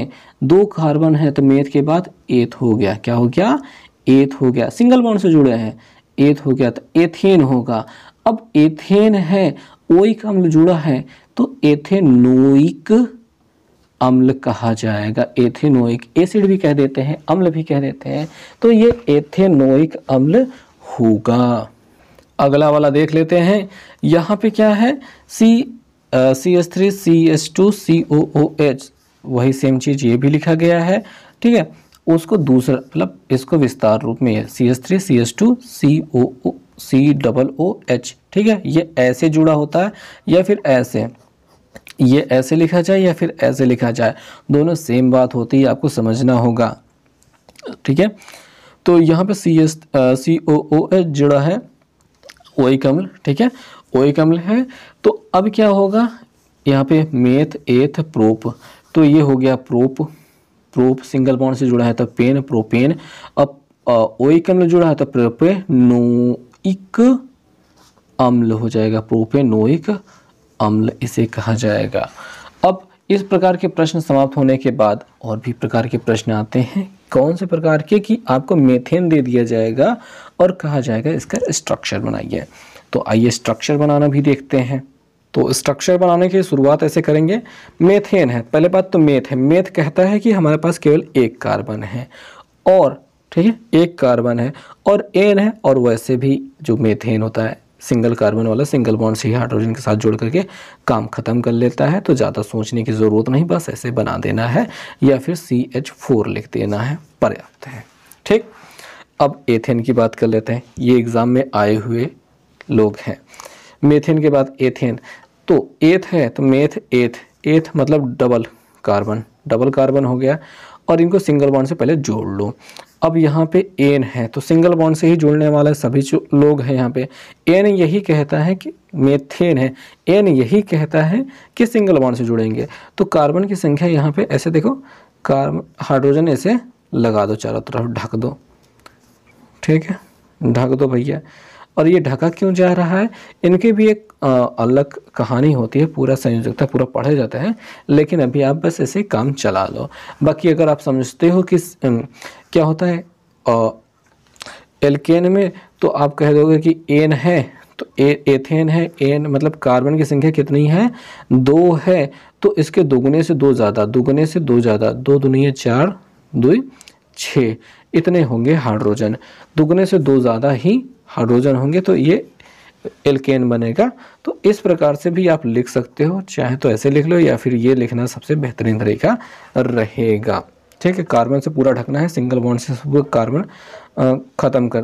A: दो कार्बन है तो मेथ के बाद एथ हो गया क्या हो गया एथ हो गया सिंगल बॉन्ड से जुड़े हैं एथ हो गया था एथेन होगा अब एथेन है ओइक अम्ल जुड़ा है तो एथेनोइक अम्ल कहा जाएगा एथेनोइक एसिड भी कह देते हैं अम्ल भी कह देते हैं तो ये एथेनोइक अम्ल होगा अगला वाला देख लेते हैं यहाँ पे क्या है C C S three C S two C O O H वही सेम चीज़ ये भी लिखा गया है ठीक है उसको दूसरा मतलब इसको विस्तार रूप में है C S three C S two C O O C double O H ठीक है ये ऐसे जुड़ा होता है या फिर ऐसे ये ऐसे लिखा जाए या फिर ऐसे लिखा जाए दोनों सेम बात होती है आपको समझना होगा ठीक है तो यहाँ पे C S C O O H जुड़ा है एक कमल ठीक है एक कमल है तो अब क्या होगा यहाँ पे मेथ एथ प्रोप तो ये हो गया प्रोप प्रोप सिंगल बॉन्ड से जुड़ा है तो पेन प्रोपेन अब ओइक अम्ल जुड़ा है तो प्रोपेनोइक अम्ल हो जाएगा प्रोपेनोइक अम्ल इसे कहा जाएगा अब इस प्रकार के प्रश्न समाप्त होने के बाद और भी प्रकार के प्रश्न आते हैं कौन से प्रकार के कि आपको मेथेन दे दिया जाएगा और कहा जाएगा इसका स्ट्रक्चर बनाइए तो आइए स्ट्रक्चर बनाना भी देखते हैं तो स्ट्रक्चर बनाने की शुरुआत ऐसे करेंगे मेथेन है पहले बात तो मेथ है मेथ कहता है कि हमारे पास केवल एक कार्बन है और ठीक है एक कार्बन है और एन है और वैसे भी जो मेथेन होता है सिंगल कार्बन वाला सिंगल बॉन्ड से ही हाइड्रोजन के साथ जोड़ करके काम ख़त्म कर लेता है तो ज़्यादा सोचने की ज़रूरत नहीं बस ऐसे बना देना है या फिर सी एच फोर लिख देना है पर्याप्त है ठीक अब एथेन की बात कर लेते हैं ये एग्ज़ाम में आए हुए लोग हैं मेथेन के बाद एथेन तो एथ है तो मेथ एथ एथ मतलब डबल कार्बन डबल कार्बन हो गया और इनको सिंगल बॉन्ड से पहले जोड़ लो अब यहाँ पे एन है तो सिंगल बॉन्ड से ही जुड़ने वाले सभी लोग हैं यहाँ पे एन यही कहता है कि मेथेन है एन यही कहता है कि सिंगल बॉन्ड से जुड़ेंगे तो कार्बन की संख्या यहाँ पे ऐसे देखो कार्बन हाइड्रोजन ऐसे लगा दो चारों तरफ ढक दो ठीक है ढक दो भैया और ये ढका क्यों जा रहा है इनके भी एक अलग कहानी होती है पूरा संयोजकता पूरा पढ़े जाते हैं लेकिन अभी आप बस ऐसे काम चला लो बाकी अगर आप समझते हो कि क्या होता है एल्केन में तो आप कह दोगे कि एन है तो ए एथेन है एन मतलब कार्बन की संख्या कितनी है दो है तो इसके दोगुने से दो ज़्यादा दोगुने से दो ज़्यादा दो दुनिया चार दो छः इतने होंगे हाइड्रोजन दुगने से दो ज़्यादा ही हाइड्रोजन होंगे तो ये एल्केन बनेगा तो इस प्रकार से भी आप लिख सकते हो चाहे तो ऐसे लिख लो या फिर ये लिखना सबसे बेहतरीन तरीका रहेगा ठीक है कार्बन से पूरा ढकना है सिंगल बॉन्ड से कार्बन ख़त्म कर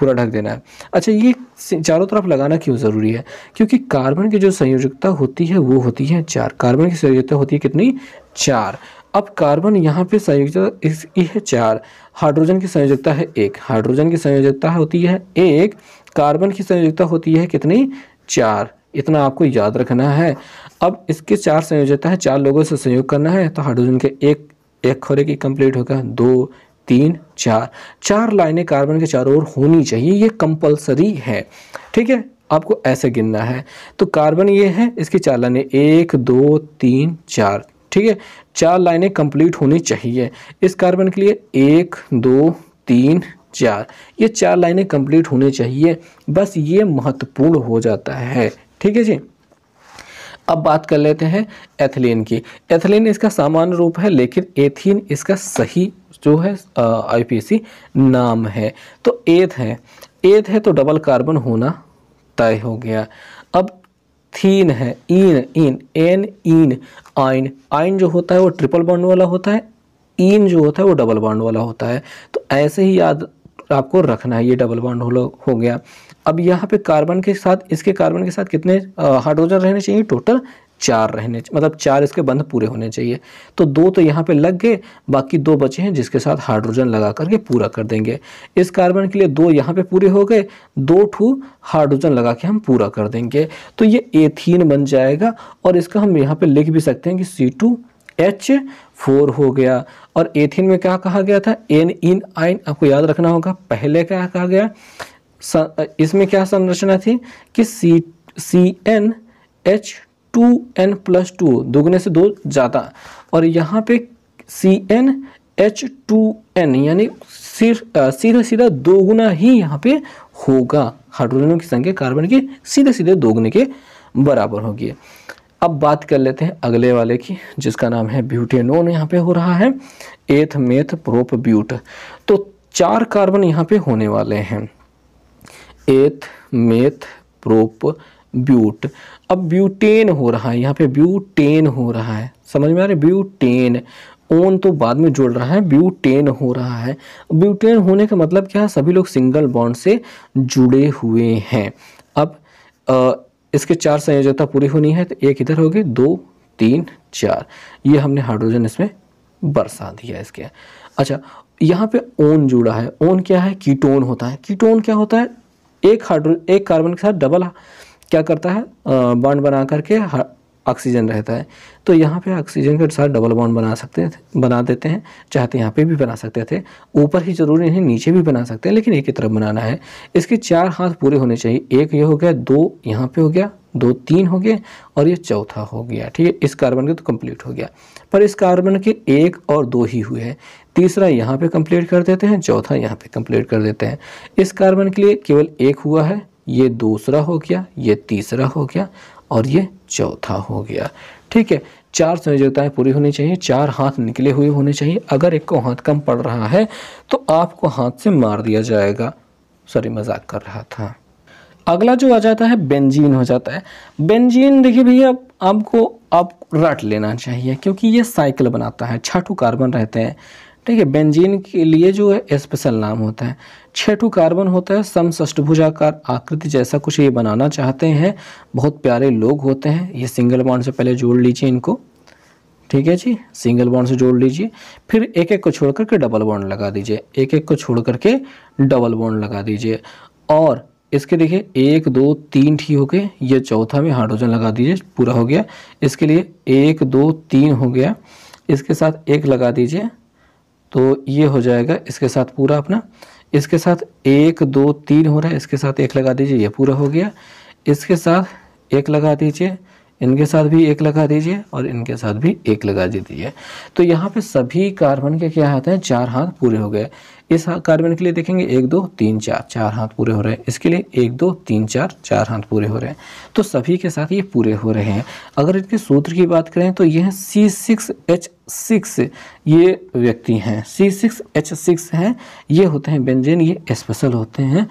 A: पूरा ढक देना है अच्छा ये चारों तरफ लगाना क्यों ज़रूरी है क्योंकि कार्बन की जो संयोजकता होती है वो होती है चार कार्बन की संयोजकता होती है कितनी चार अब कार्बन यहाँ पे संयोजकता इस ये है चार हाइड्रोजन की संयोजकता है एक हाइड्रोजन की संयोजकता होती है एक कार्बन की संयोजकता होती है कितनी चार इतना आपको याद रखना है अब इसके चार संयोजकता है चार लोगों से संयोग करना है तो हाइड्रोजन के एक एक खोरे की कंप्लीट होगा दो तीन चार चार लाइनें कार्बन के चारों ओर होनी चाहिए ये कंपलसरी है ठीक है आपको ऐसे गिनना है तो कार्बन ये है इसकी चार लाइनें एक दो तीन चार ठीक है चार लाइनें कंप्लीट होनी चाहिए इस कार्बन के लिए एक दो तीन चार ये चार लाइनें कंप्लीट होनी चाहिए बस ये महत्वपूर्ण हो जाता है ठीक है जी अब बात कर लेते हैं एथिलीन की एथिलीन इसका सामान्य रूप है लेकिन एथीन इसका सही जो है आईपीसी नाम है तो एथ है एथ है तो डबल कार्बन होना तय हो गया अब थीन है इन इन एन इन आइन आइन जो होता है वो ट्रिपल बॉन्ड वाला होता है इन जो होता है वो डबल बॉन्ड वाला होता है तो ऐसे ही याद आपको रखना है ये डबल बॉन्ड हो गया अब यहाँ पे कार्बन के साथ इसके कार्बन के साथ कितने हाइड्रोजन रहने चाहिए टोटल चार रहने मतलब चार इसके बंध पूरे होने चाहिए तो दो तो यहाँ पे लग गए बाकी दो बचे हैं जिसके साथ हाइड्रोजन लगा करके पूरा कर देंगे इस कार्बन के लिए दो यहाँ पे पूरे हो गए दो ठू हाइड्रोजन लगा के हम पूरा कर देंगे तो ये एथीन बन जाएगा और इसका हम यहाँ पे लिख भी सकते हैं कि सी टू एच फोर हो गया और एथिन में क्या कहा गया था एन इन आइन आपको याद रखना होगा पहले क्या कहा गया इसमें क्या संरचना थी कि C C N H two N plus two दोगुने से दो ज़्यादा और यहाँ पे C N H two N यानी सिर्फ सीधा सीधा दोगुना ही यहाँ पे होगा हाइड्रोजनों की संख्या कार्बन के सीधे सीधे दोगुने के बराबर होगी अब बात कर लेते हैं अगले वाले की जिसका नाम है ब्यूटेनोन यहाँ पे हो रहा है एथ मेथ प्रोप ब्यूट तो चार कार्बन यहाँ पे होने वाले हैं एथ मेथ प्रोप ब्यूट अब ब्यूटेन हो रहा है यहाँ पे ब्यूटेन हो रहा है समझ में आ रहा है ब्यूटेन ओन तो बाद में जुड़ रहा है ब्यूटेन हो रहा है ब्यूटेन होने का मतलब क्या है सभी लोग सिंगल बॉन्ड से जुड़े हुए हैं अब इसके चार संयोजकता पूरी होनी है तो एक इधर होगी दो तीन चार ये हमने हाइड्रोजन इसमें बरसा दिया इसके अच्छा यहाँ पे ओन जुड़ा है ओन क्या है कीटोन होता है कीटोन क्या होता है एक हाइड्रो एक कार्बन के साथ डबल क्या करता है बॉन्ड बना करके ऑक्सीजन रहता है तो यहाँ पे ऑक्सीजन के साथ डबल बॉन्ड बना सकते थे बना देते हैं चाहे तो यहाँ पे भी बना सकते थे ऊपर ही ज़रूरी नहीं नीचे भी बना सकते हैं लेकिन एक ही तरफ बनाना है इसके चार हाथ पूरे होने चाहिए एक ये हो गया दो यहाँ पे हो गया दो तीन हो गए और ये चौथा हो गया ठीक है इस कार्बन के तो कंप्लीट हो गया पर इस कार्बन के एक और दो ही हुए हैं तीसरा यहाँ पे कंप्लीट कर देते हैं चौथा यहाँ पे कंप्लीट कर देते हैं इस कार्बन के लिए केवल एक हुआ है ये दूसरा हो गया ये तीसरा हो गया और ये चौथा हो गया ठीक है चार संयोजकताएं पूरी होनी चाहिए चार हाथ निकले हुए होने चाहिए अगर एक को हाथ कम पड़ रहा है तो आपको हाथ से मार दिया जाएगा सॉरी मजाक कर रहा था अगला जो आ जाता है बेंजीन हो जाता है बेंजीन देखिए भैया आपको आप रट लेना चाहिए क्योंकि ये साइकिल बनाता है छाटू कार्बन रहते हैं ठीक है बेंजीन के लिए जो है स्पेशल नाम होता है छठू कार्बन होता है सम षष्टभुजाकार आकृति जैसा कुछ ये बनाना चाहते हैं बहुत प्यारे लोग होते हैं ये सिंगल बॉन्ड से पहले जोड़ लीजिए इनको ठीक है जी सिंगल बॉन्ड से जोड़ लीजिए फिर एक एक को छोड़ करके डबल बॉन्ड लगा दीजिए एक एक को छोड़ करके डबल बॉन्ड लगा दीजिए और इसके देखिए एक दो तीन ठीक हो गए ये चौथा में हाइड्रोजन लगा दीजिए पूरा हो गया इसके लिए एक दो तीन हो गया इसके साथ एक लगा दीजिए तो ये हो जाएगा इसके साथ पूरा अपना इसके साथ एक दो तीन हो रहा है इसके साथ एक लगा दीजिए ये पूरा हो गया इसके साथ एक लगा दीजिए इनके साथ भी एक लगा दीजिए और इनके साथ भी एक लगा दीजिए तो यहाँ पे सभी कार्बन के क्या हाथ हैं चार हाथ पूरे हो गए इस कार्बन के लिए देखेंगे एक दो तीन चार चार हाथ पूरे हो रहे हैं इसके लिए एक दो तीन चार चार हाथ पूरे हो रहे हैं तो सभी के साथ ये पूरे हो रहे हैं अगर इनके सूत्र की बात करें तो यह सी सिक्स एच सिक्स ये व्यक्ति हैं सी सिक्स एच सिक्स हैं ये होते हैं व्यंजन ये स्पेशल होते हैं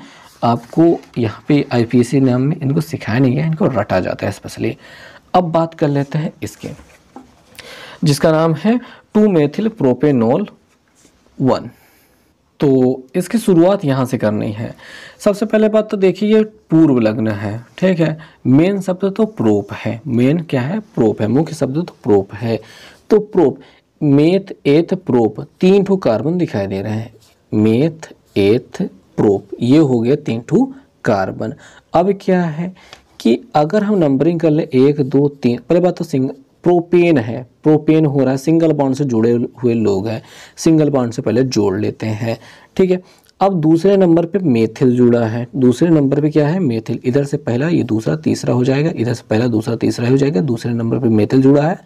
A: आपको यहाँ पे आईपीसी नाम में इनको सिखाया नहीं गया इनको रटा जाता है स्पेशली अब बात कर लेते हैं इसके जिसका नाम है टू मेथिल प्रोपेनोल वन तो इसकी शुरुआत यहाँ से करनी है सबसे पहले बात तो देखिए ये पूर्व लग्न है ठीक है मेन शब्द तो प्रोप है मेन क्या है प्रोप है मुख्य शब्द तो प्रोप है तो प्रोप मेथ एथ प्रोप तीन ठू कार्बन दिखाई दे रहे हैं मेथ एथ प्रोप ये हो गया तीन ठू कार्बन अब क्या है कि अगर हम नंबरिंग कर लें एक दो तीन पहले बात तो सिंग प्रोपेन है प्रोपेन हो रहा है सिंगल बॉन्ड से जुड़े हुए लोग हैं सिंगल बॉन्ड से पहले जोड़ लेते हैं ठीक है अब दूसरे नंबर पे मेथिल जुड़ा है दूसरे नंबर पे क्या है मेथिल इधर से पहला ये दूसरा तीसरा हो जाएगा इधर से पहला दूसरा तीसरा हो जाएगा दूसरे नंबर पे मेथिल जुड़ा है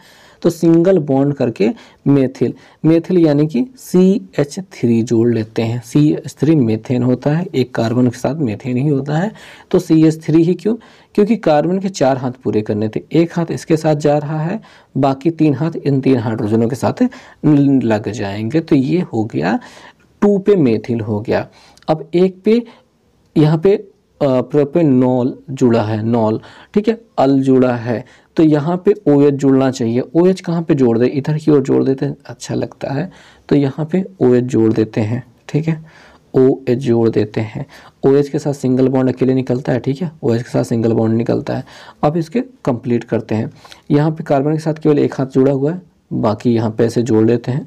A: तो सिंगल बॉन्ड करके मेथिल मेथिल यानी कि सी एच थ्री जोड़ लेते हैं सी एच थ्री मेथेन होता है एक कार्बन के साथ मेथेन ही होता है तो सी एच थ्री ही क्यों क्योंकि कार्बन के चार हाथ पूरे करने थे एक हाथ इसके साथ जा रहा है बाकी तीन हाथ इन तीन हाइड्रोजनों के साथ लग जाएंगे तो ये हो गया टू पे मेथिल हो गया अब एक पे यहाँ पे प्रोपेनॉल जुड़ा है नॉल ठीक है अल जुड़ा है तो यहाँ पे ओ OH जुड़ना चाहिए ओ OH कहाँ पे जोड़ दे इधर की ओर जोड़ देते हैं अच्छा लगता है तो यहाँ पे ओ OH जोड़ देते हैं ठीक है ओ एच जोड़ देते हैं ओ एच के साथ सिंगल बॉन्ड अकेले निकलता है ठीक है ओ एच के साथ सिंगल बॉन्ड निकलता है अब इसके कंप्लीट करते हैं यहाँ पे कार्बन के साथ केवल एक हाथ जुड़ा हुआ है बाकी यहाँ पे ऐसे जोड़ लेते हैं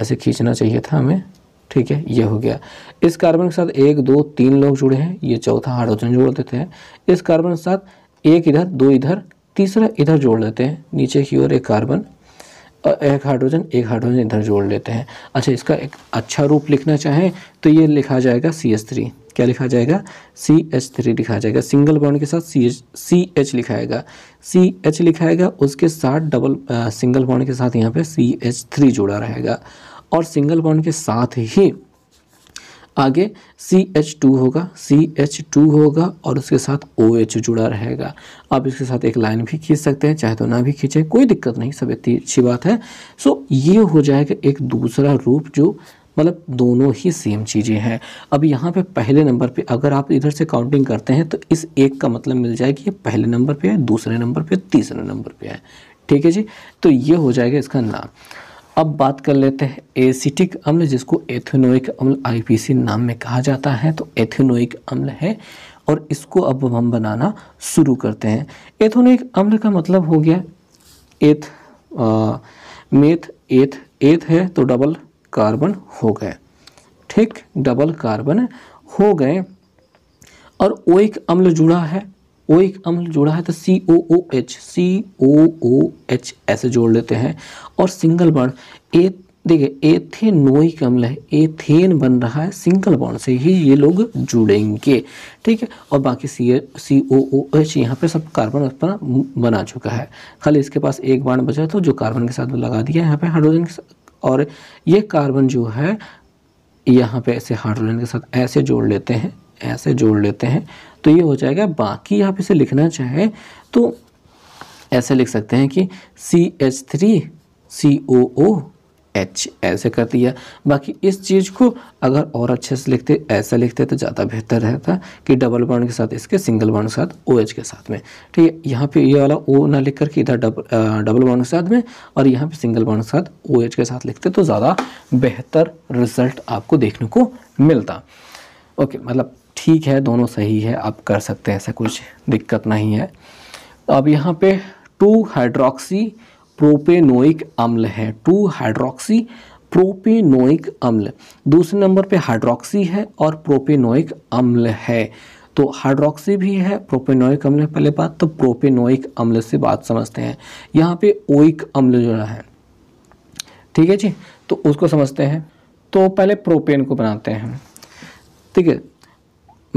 A: ऐसे खींचना चाहिए था हमें ठीक है ये हो गया इस कार्बन के साथ एक दो तीन लोग जुड़े हैं ये चौथा हाइड्रोजन जोड़ देते हैं इस कार्बन के साथ एक इधर दो इधर तीसरा इधर जोड़ लेते हैं नीचे की ओर एक कार्बन और एक हाइड्रोजन एक हाइड्रोजन इधर जोड़ लेते हैं अच्छा इसका एक अच्छा रूप लिखना चाहें तो ये लिखा जाएगा सी एच थ्री क्या लिखा जाएगा सी एच थ्री लिखा जाएगा सिंगल बॉन्ड के साथ सी एच सी एच लिखाएगा सी एच लिखाएगा उसके साथ डबल सिंगल बॉन्ड के साथ यहाँ पे सी एच थ्री जुड़ा रहेगा और सिंगल बॉन्ड के साथ ही आगे सी एच टू होगा सी एच टू होगा और उसके साथ ओ OH एच जुड़ा रहेगा आप इसके साथ एक लाइन भी खींच सकते हैं चाहे तो ना भी खींचे कोई दिक्कत नहीं सब इतनी अच्छी बात है सो ये हो जाएगा एक दूसरा रूप जो मतलब दोनों ही सेम चीज़ें हैं अब यहाँ पे पहले नंबर पे अगर आप इधर से काउंटिंग करते हैं तो इस एक का मतलब मिल जाएगी ये पहले नंबर पे है दूसरे नंबर पे तीसरे नंबर पे है ठीक है जी तो ये हो जाएगा इसका नाम अब बात कर लेते हैं एसिटिक अम्ल जिसको एथेनोइक अम्ल आईपीसी नाम में कहा जाता है तो एथेनोइक अम्ल है और इसको अब हम बनाना शुरू करते हैं एथेनोइक अम्ल का मतलब हो गया एथ मेथ एथ एथ है तो डबल कार्बन हो गए ठीक डबल कार्बन हो गए और ओइक अम्ल जुड़ा है ओ एक अम्ल जोड़ा है तो सी O O H C O O H ऐसे जोड़ लेते हैं और सिंगल बॉन्ड ए देखिए एथेनोइक अम्ल है एथेन बन रहा है सिंगल बॉन्ड से ही ये लोग जुड़ेंगे ठीक है और बाकी सी सी ओ ओ एच यहाँ पे सब कार्बन अपना बना चुका है खाली इसके पास एक बॉन्ड बचा तो जो कार्बन के साथ लगा दिया यहाँ पे हाइड्रोजन के साथ और ये कार्बन जो है यहाँ पे ऐसे हाइड्रोजन के साथ ऐसे जोड़ लेते हैं ऐसे जोड़ लेते हैं तो ये हो जाएगा बाकी आप इसे लिखना चाहें तो ऐसे लिख सकते हैं कि C H three C O O H ऐसे कर दिया बाकी इस चीज़ को अगर और अच्छे से लिखते ऐसा लिखते तो ज़्यादा बेहतर रहता कि डबल बॉन्ड के साथ इसके सिंगल बॉन्ड के साथ ओ एच के साथ में ठीक है यहाँ पे ये यह वाला ओ ना लिख करके इधर डबल डबल बॉन्ड के साथ में और यहाँ पे सिंगल बॉन्ड के साथ ओ एच के साथ लिखते तो ज़्यादा बेहतर रिजल्ट आपको देखने को मिलता ओके मतलब ठीक है दोनों सही है आप कर सकते हैं ऐसा कुछ दिक्कत नहीं है अब यहाँ पे टू हाइड्रोक्सी प्रोपेनोइक अम्ल है टू हाइड्रोक्सी प्रोपेनोइक अम्ल दूसरे नंबर पे हाइड्रोक्सी है और प्रोपेनोइक अम्ल है तो हाइड्रोक्सी भी है प्रोपेनोइक अम्ल पहले बात तो प्रोपेनोइक अम्ल से बात समझते हैं यहाँ पे ओइक अम्ल जो है ठीक है जी तो उसको समझते हैं तो पहले प्रोपेन को बनाते हैं ठीक है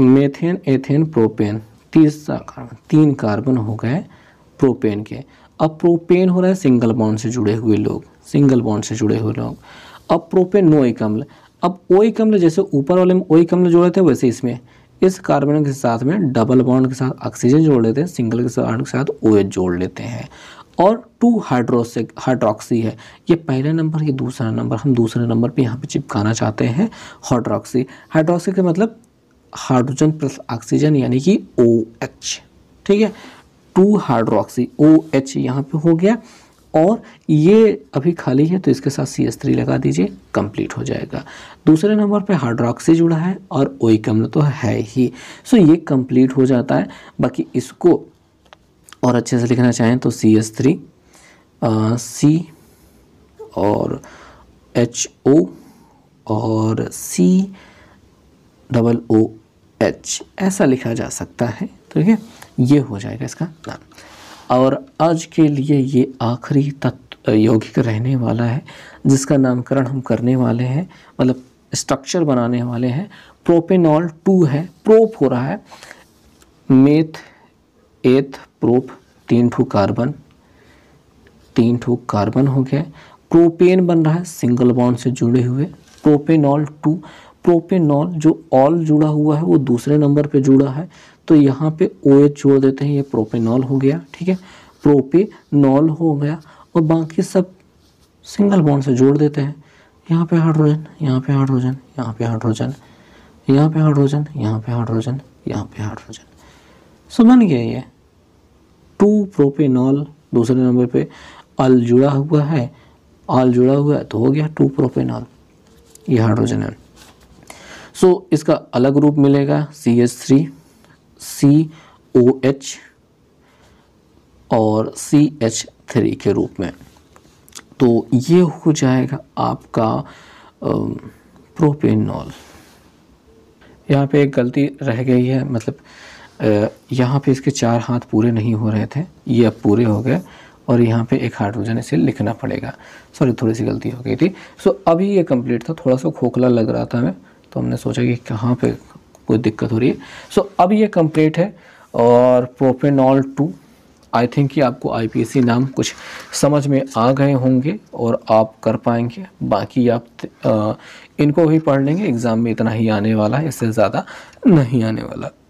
A: मेथेन एथेन प्रोपेन तीसरा कार्बन तीन कार्बन हो गए प्रोपेन के अब प्रोपेन हो रहा है सिंगल बॉन्ड से जुड़े हुए लोग सिंगल बॉन्ड से जुड़े हुए लोग अब प्रोपेन नो एक अम्ल अब ओ एक अम्ल जैसे ऊपर वाले में ओ एक अम्ल जोड़े थे वैसे इसमें इस कार्बन के साथ में डबल बॉन्ड के साथ ऑक्सीजन जोड़ लेते हैं सिंगल के साथ के साथ ओ एच जोड़ लेते हैं और टू हाइड्रोसिक हाइड्रोक्सी है ये पहला नंबर ये दूसरा नंबर हम दूसरे नंबर पे यहाँ पे चिपकाना चाहते हैं हाइड्रोक्सी हाइड्रोक्सी का मतलब हाइड्रोजन प्लस ऑक्सीजन यानी कि ओ एच ठीक है टू हाइड्रोक्सी ओ एच यहाँ पर हो गया और ये अभी खाली है तो इसके साथ सी एस थ्री लगा दीजिए कंप्लीट हो जाएगा दूसरे नंबर पे हाइड्रोक्सी जुड़ा है और ओइक अम्ल तो है ही सो ये कंप्लीट हो जाता है बाकी इसको और अच्छे से लिखना चाहें तो सी एस थ्री सी और एच ओ और सी डबल ओ एच ऐसा लिखा जा सकता है तो ठीक है ये हो जाएगा इसका नाम और आज के लिए ये आखिरी तत्व यौगिक रहने वाला है जिसका नामकरण हम करने वाले हैं मतलब स्ट्रक्चर बनाने वाले हैं प्रोपेनॉल टू है प्रोप हो रहा है मेथ एथ प्रोप तीन ठू कार्बन तीन ठू कार्बन हो गया प्रोपेन बन रहा है सिंगल बॉन्ड से जुड़े हुए प्रोपेनॉल टू प्रोपेनॉल जो ऑल जुड़ा हुआ है वो दूसरे नंबर पे जुड़ा है तो यहाँ पे ओ OH जोड़ देते हैं ये प्रोपेनॉल हो गया ठीक है प्रोपेनॉल हो गया और बाकी सब सिंगल बॉन्ड से जोड़ देते हैं यहाँ पे हाइड्रोजन यहाँ पे हाइड्रोजन यहाँ पे हाइड्रोजन यहाँ पे हाइड्रोजन यहाँ पे हाइड्रोजन यहाँ पे हाइड्रोजन सो बन गया ये टू प्रोपेनॉल दूसरे नंबर पे अल जुड़ा हुआ है आल जुड़ा हुआ है तो हो गया टू प्रोपेनॉल ये हाइड्रोजन है सो so, इसका अलग रूप मिलेगा C H three C O H और सी एच थ्री के रूप में तो ये हो जाएगा आपका प्रोपेनॉल यहाँ पे एक गलती रह गई है मतलब यहाँ पे इसके चार हाथ पूरे नहीं हो रहे थे ये अब पूरे हो गए और यहाँ पे एक हाइड्रोजन इसे लिखना पड़ेगा सॉरी थोड़ी सी गलती हो गई थी सो अभी ये कंप्लीट था थोड़ा सा खोखला लग रहा था हमें तो हमने सोचा कि कहाँ पे कोई दिक्कत हो रही है सो so, अब ये कंप्लीट है और प्रोपेनॉल टू आई थिंक कि आपको आईपीसी नाम कुछ समझ में आ गए होंगे और आप कर पाएंगे बाकी आप आ, इनको ही पढ़ लेंगे एग्ज़ाम में इतना ही आने वाला है इससे ज़्यादा नहीं आने वाला